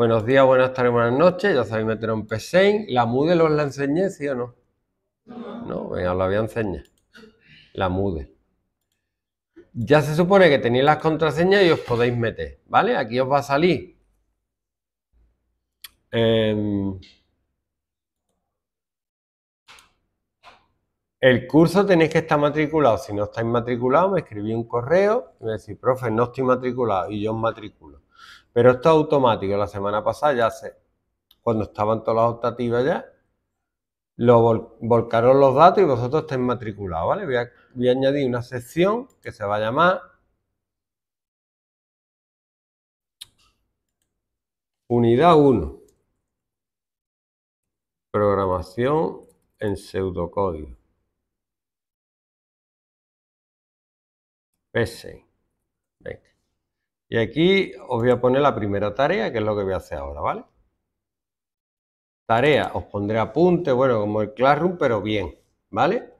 Buenos días, buenas tardes, buenas noches. Ya sabéis meter un p ¿La MUDE os la enseñé, sí o no? No, venga, os la voy a enseñar. La MUDE. Ya se supone que tenéis las contraseñas y os podéis meter, ¿vale? Aquí os va a salir. Em, el curso tenéis que estar matriculado. Si no estáis matriculados, me escribí un correo y me decís, profe, no estoy matriculado y yo os matriculo. Pero esto automático. La semana pasada ya se, cuando estaban todas las optativas ya, lo volcaron los datos y vosotros estáis matriculados, ¿vale? Voy a, añadir una sección que se va a llamar Unidad 1. Programación en pseudocódigo. PSE. Y aquí os voy a poner la primera tarea, que es lo que voy a hacer ahora, ¿vale? Tarea, os pondré apunte bueno, como el Classroom, pero bien, ¿vale?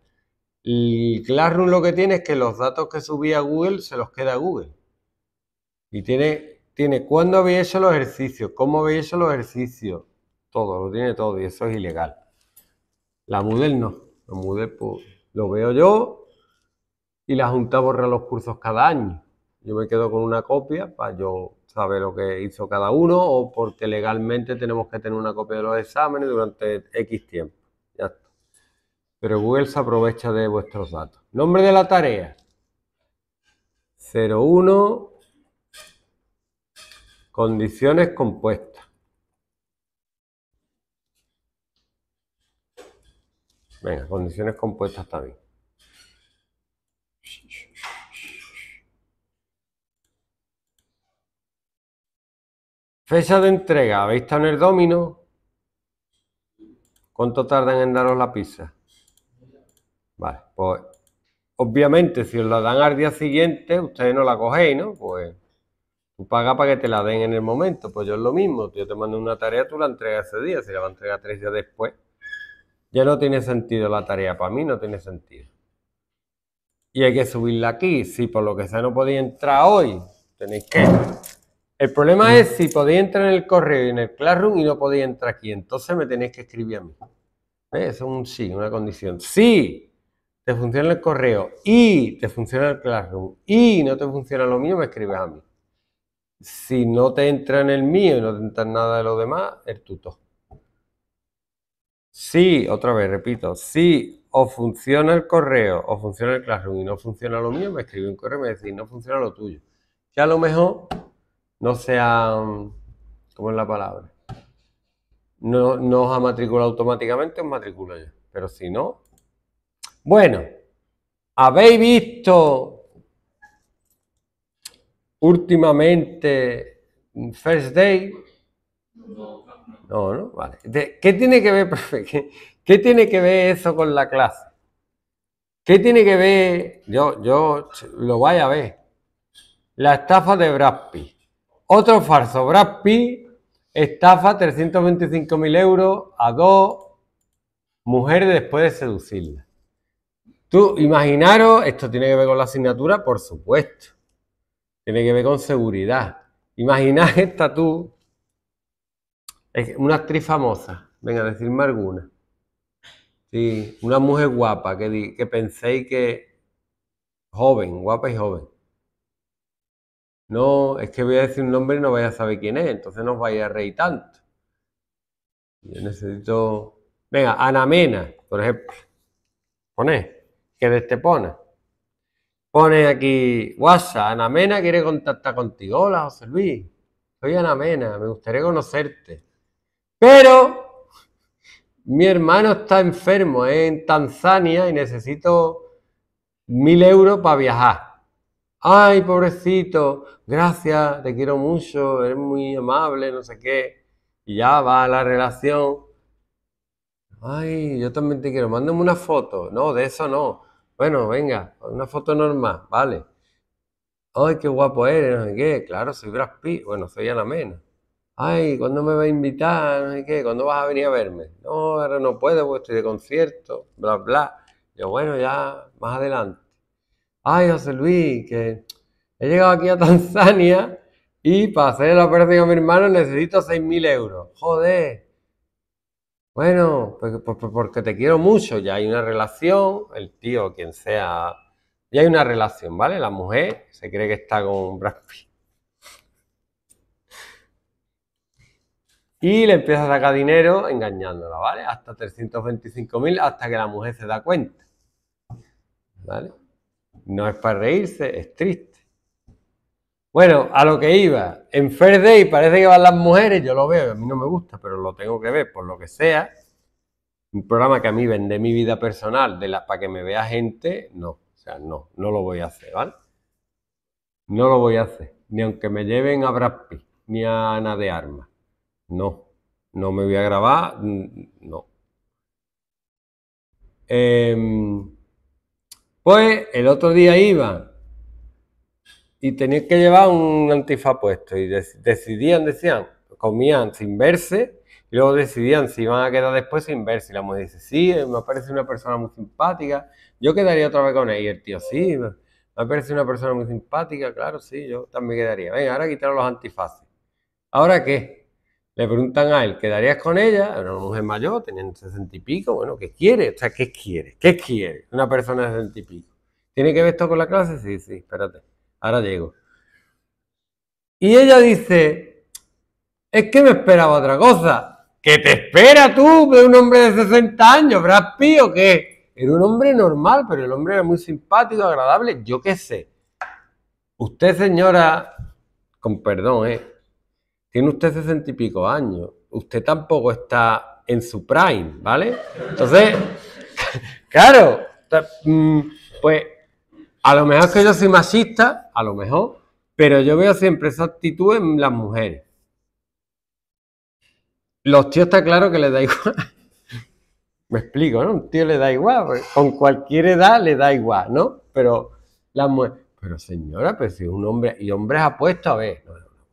El Classroom lo que tiene es que los datos que subí a Google se los queda Google. Y tiene, tiene cuándo habéis hecho los ejercicios, cómo habéis hecho los ejercicios, todo, lo tiene todo y eso es ilegal. La Moodle no, la Moodle pues, lo veo yo y la Junta borra los cursos cada año. Yo me quedo con una copia para yo saber lo que hizo cada uno o porque legalmente tenemos que tener una copia de los exámenes durante X tiempo. Ya está. Pero Google se aprovecha de vuestros datos. Nombre de la tarea. 01 condiciones compuestas. Venga, condiciones compuestas bien. Fecha de entrega, ¿habéis estado en el domino? ¿Cuánto tardan en daros la pizza? Vale, pues obviamente si os la dan al día siguiente, ustedes no la cogéis, ¿no? Pues tú pagas para que te la den en el momento, pues yo es lo mismo, yo te mando una tarea, tú la entregas ese día, si la va a entregar tres días después, ya no tiene sentido la tarea, para mí no tiene sentido. Y hay que subirla aquí, si por lo que sea no podéis entrar hoy, tenéis que el problema es si podía entrar en el correo y en el Classroom y no podía entrar aquí. Entonces me tenéis que escribir a mí. ¿Eh? Es un sí, una condición. Si te funciona el correo y te funciona el Classroom y no te funciona lo mío, me escribes a mí. Si no te entra en el mío y no te entra nada de lo demás, el tutor. Si, otra vez, repito, si o funciona el correo o funciona el Classroom y no funciona lo mío, me escribe un correo y me decís, no funciona lo tuyo. Que a lo mejor no sea ¿cómo es la palabra? No, os ha matriculado automáticamente, os matricula ya. Pero si no, bueno, habéis visto últimamente First Day. No, no, vale. ¿Qué tiene que ver, ¿Qué, tiene que ver eso con la clase? ¿Qué tiene que ver? Yo, yo lo voy a ver. La estafa de Brad otro falso, Brad Pitt estafa 325.000 euros a dos mujeres después de seducirla. Tú imaginaros, esto tiene que ver con la asignatura, por supuesto. Tiene que ver con seguridad. Imaginad esta tú, una actriz famosa, venga, decirme alguna. Sí, una mujer guapa, que, que penséis que joven, guapa y joven no, es que voy a decir un nombre y no vais a saber quién es, entonces no os a reír tanto. Yo necesito. Venga, Anamena, por ejemplo. Pone, que te este Pone Pone aquí, WhatsApp, Anamena quiere contactar contigo. Hola, José Luis. Soy Anamena, me gustaría conocerte. Pero mi hermano está enfermo es en Tanzania y necesito mil euros para viajar ay, pobrecito, gracias, te quiero mucho, eres muy amable, no sé qué. Y ya va la relación. Ay, yo también te quiero, mándame una foto. No, de eso no. Bueno, venga, una foto normal, vale. Ay, qué guapo eres, no sé qué. Claro, soy Brad Bueno, soy Ana Mena. Ay, ¿cuándo me va a invitar? No sé qué. ¿Cuándo vas a venir a verme? No, ahora no puedo estoy de concierto, bla, bla. Yo, bueno, ya más adelante ay José Luis, que he llegado aquí a Tanzania y para hacer la operación con mi hermano necesito 6.000 euros. Joder. Bueno, pues, pues, pues porque te quiero mucho, ya hay una relación, el tío, quien sea, ya hay una relación, ¿vale? La mujer se cree que está con Brad Pitt. Y le empieza a sacar dinero engañándola, ¿vale? Hasta 325.000, hasta que la mujer se da cuenta. ¿Vale? No es para reírse, es triste. Bueno, a lo que iba, en Fair Day parece que van las mujeres, yo lo veo, a mí no me gusta, pero lo tengo que ver por lo que sea. Un programa que a mí vende mi vida personal de la, para que me vea gente, no, o sea, no, no lo voy a hacer, ¿vale? No lo voy a hacer, ni aunque me lleven a Brad ni a Ana de Armas, no, no me voy a grabar, no. Em, pues el otro día iba y tenían que llevar un antifaz puesto y decidían, decían, comían sin verse y luego decidían si iban a quedar después sin verse. Y la mujer dice, sí, me parece una persona muy simpática, yo quedaría otra vez con ella. Y el tío, sí, me parece una persona muy simpática, claro, sí, yo también quedaría. Venga, ahora quitaron los antifaces. ¿Ahora qué? le preguntan a él, ¿quedarías con ella? Era una mujer mayor, tenía sesenta y pico, bueno, ¿qué quiere? O sea, ¿qué quiere? ¿Qué quiere una persona de sesenta y pico? ¿Tiene que ver esto con la clase? Sí, sí, espérate, ahora llego. Y ella dice, es que me esperaba otra cosa. ¿Qué te espera tú de un hombre de 60 años, Brad Pío, ¿Qué? era un hombre normal, pero el hombre era muy simpático, agradable, yo qué sé. Usted, señora, con perdón, ¿eh? Tiene usted sesenta y pico años. Usted tampoco está en su prime, ¿vale? Entonces, claro, mm, pues a lo mejor que yo soy machista, a lo mejor, pero yo veo siempre esa actitud en las mujeres. Los tíos está claro que les da igual. Me explico, ¿no? Un tío le da igual, pues, con cualquier edad le da igual, ¿no? Pero las mujeres, pero señora, pero si un hombre, y hombres apuestos, a ver,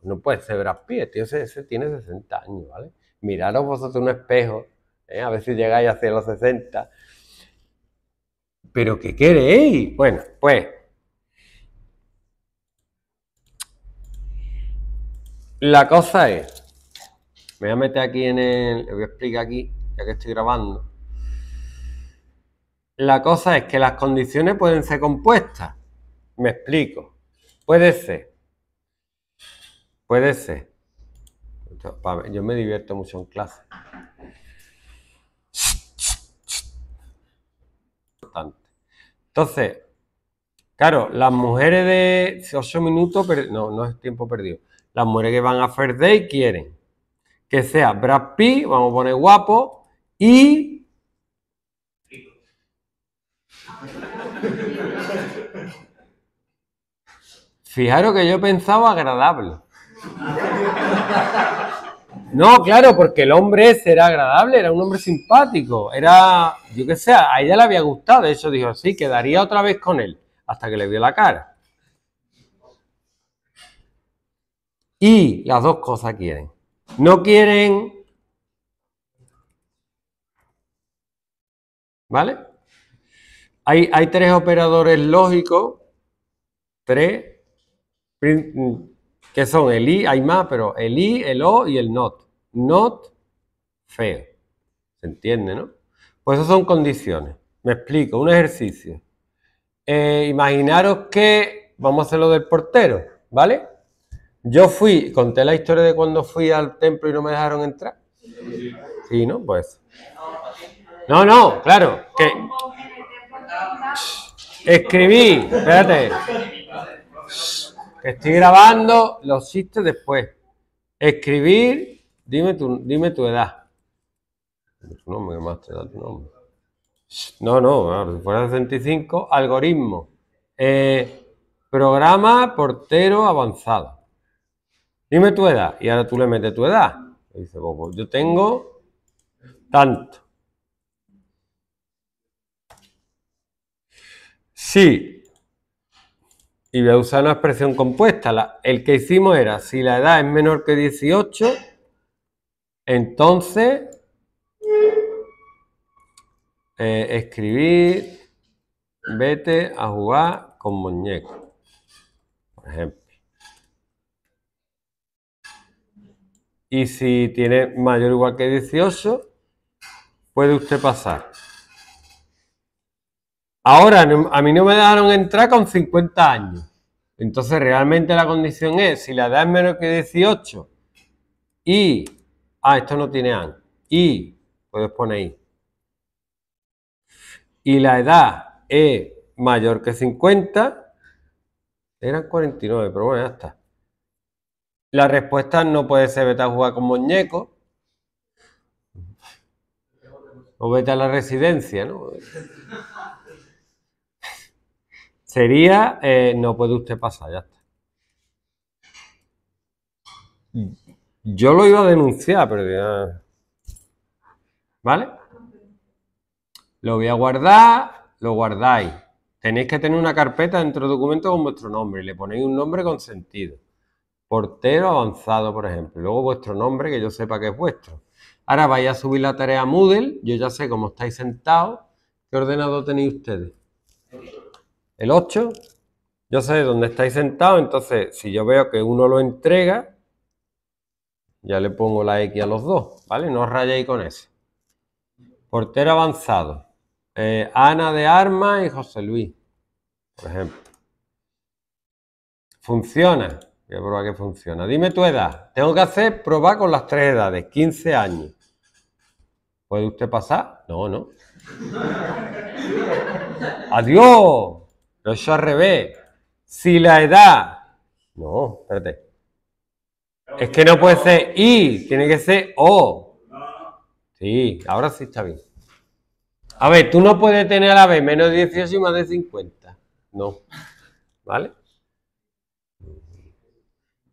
no puede ser Brad tío, ese, tiene 60 años, ¿vale? Miraros vosotros un espejo, ¿eh? a ver si llegáis hacia los 60. ¿Pero qué queréis? Bueno, pues... La cosa es... Me voy a meter aquí en el... Le voy a explicar aquí, ya que estoy grabando. La cosa es que las condiciones pueden ser compuestas. Me explico. Puede ser Puede ser. Yo me divierto mucho en clase. Entonces, claro, las mujeres de 8 minutos, no, no es tiempo perdido. Las mujeres que van a First Day quieren que sea Brad Pitt, vamos a poner guapo, y... Fijaros que yo pensaba agradable. No, claro, porque el hombre era agradable, era un hombre simpático, era, yo que sé, a ella le había gustado, de hecho dijo, sí, quedaría otra vez con él, hasta que le vio la cara. Y las dos cosas quieren. No quieren... ¿Vale? Hay, hay tres operadores lógicos, tres que son el i, hay más, pero el i, el o y el not. Not, feo ¿Se entiende, no? Pues esas son condiciones. Me explico, un ejercicio. Eh, imaginaros que, vamos a lo del portero, ¿vale? Yo fui, conté la historia de cuando fui al templo y no me dejaron entrar. Sí, ¿no? Pues. No, no, claro, que... Escribí, espérate estoy grabando, lo hiciste después. Escribir, dime tu, dime tu edad. Tu nombre, más te tu nombre. No, no, si fuera 65, algoritmo. Eh, programa portero avanzado. Dime tu edad. Y ahora tú le metes tu edad. dice, Bobo, yo tengo tanto. Sí, y voy a usar una expresión compuesta. el que hicimos era, si la edad es menor que 18, entonces eh, escribir, vete a jugar con muñeco. por ejemplo. Y si tiene mayor o igual que 18, puede usted pasar. Ahora, a mí no me dejaron entrar con 50 años. Entonces, realmente la condición es, si la edad es menor que 18 y... Ah, esto no tiene AN. Y, puedes poner ahí. Y la edad es mayor que 50. Eran 49, pero bueno, ya está. La respuesta no puede ser vete a jugar con muñeco. O vete a la residencia, ¿no? Sería, eh, no puede usted pasar, ya está. Yo lo iba a denunciar, pero ya... ¿Vale? Lo voy a guardar, lo guardáis. Tenéis que tener una carpeta dentro de documentos con vuestro nombre y le ponéis un nombre con sentido. Portero avanzado, por ejemplo. Luego vuestro nombre, que yo sepa que es vuestro. Ahora vais a subir la tarea a Moodle. Yo ya sé cómo estáis sentados. ¿Qué ordenador tenéis ustedes? el 8, yo sé dónde estáis sentados, entonces si yo veo que uno lo entrega, ya le pongo la X a los dos, ¿vale? No os con ese. Portero avanzado. Eh, Ana de Armas y José Luis, por ejemplo. Funciona. Voy a probar que funciona. Dime tu edad. Tengo que hacer probar con las tres edades. 15 años. ¿Puede usted pasar? No, no. ¡Adiós! Pero yo al revés. Si la edad. No, espérate. Es que no puede ser I, tiene que ser O. Sí, ahora sí está bien. A ver, tú no puedes tener a la vez menos 18 y más de 50. No. ¿Vale?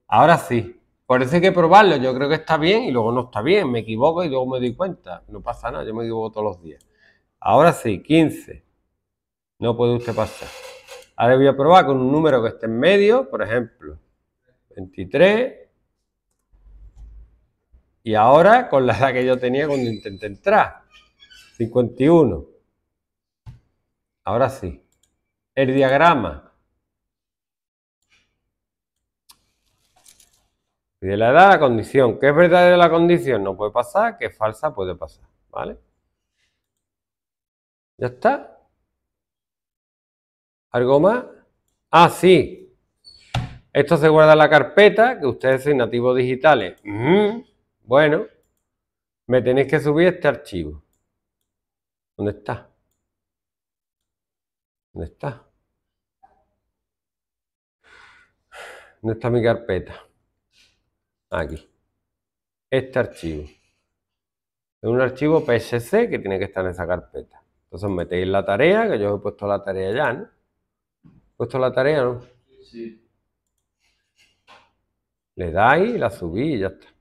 Ahora sí. Por eso hay que probarlo. Yo creo que está bien y luego no está bien. Me equivoco y luego me doy cuenta. No pasa nada, yo me equivoco todos los días. Ahora sí, 15. No puede usted pasar. Ahora voy a probar con un número que esté en medio, por ejemplo, 23. Y ahora con la edad que yo tenía cuando intenté entrar, 51. Ahora sí. El diagrama Y de la edad a la condición. ¿Qué es verdadera la condición? No puede pasar. ¿Qué es falsa? Puede pasar. ¿Vale? Ya está. ¿Algo más? Ah, sí. Esto se guarda en la carpeta, que ustedes son nativos digitales. Bueno, me tenéis que subir este archivo. ¿Dónde está? ¿Dónde está? ¿Dónde está mi carpeta? Aquí. Este archivo. Es un archivo PSC que tiene que estar en esa carpeta. Entonces metéis la tarea, que yo he puesto la tarea ya, ¿no? puesto la tarea, ¿no? Sí. Le dais y la subí y ya está.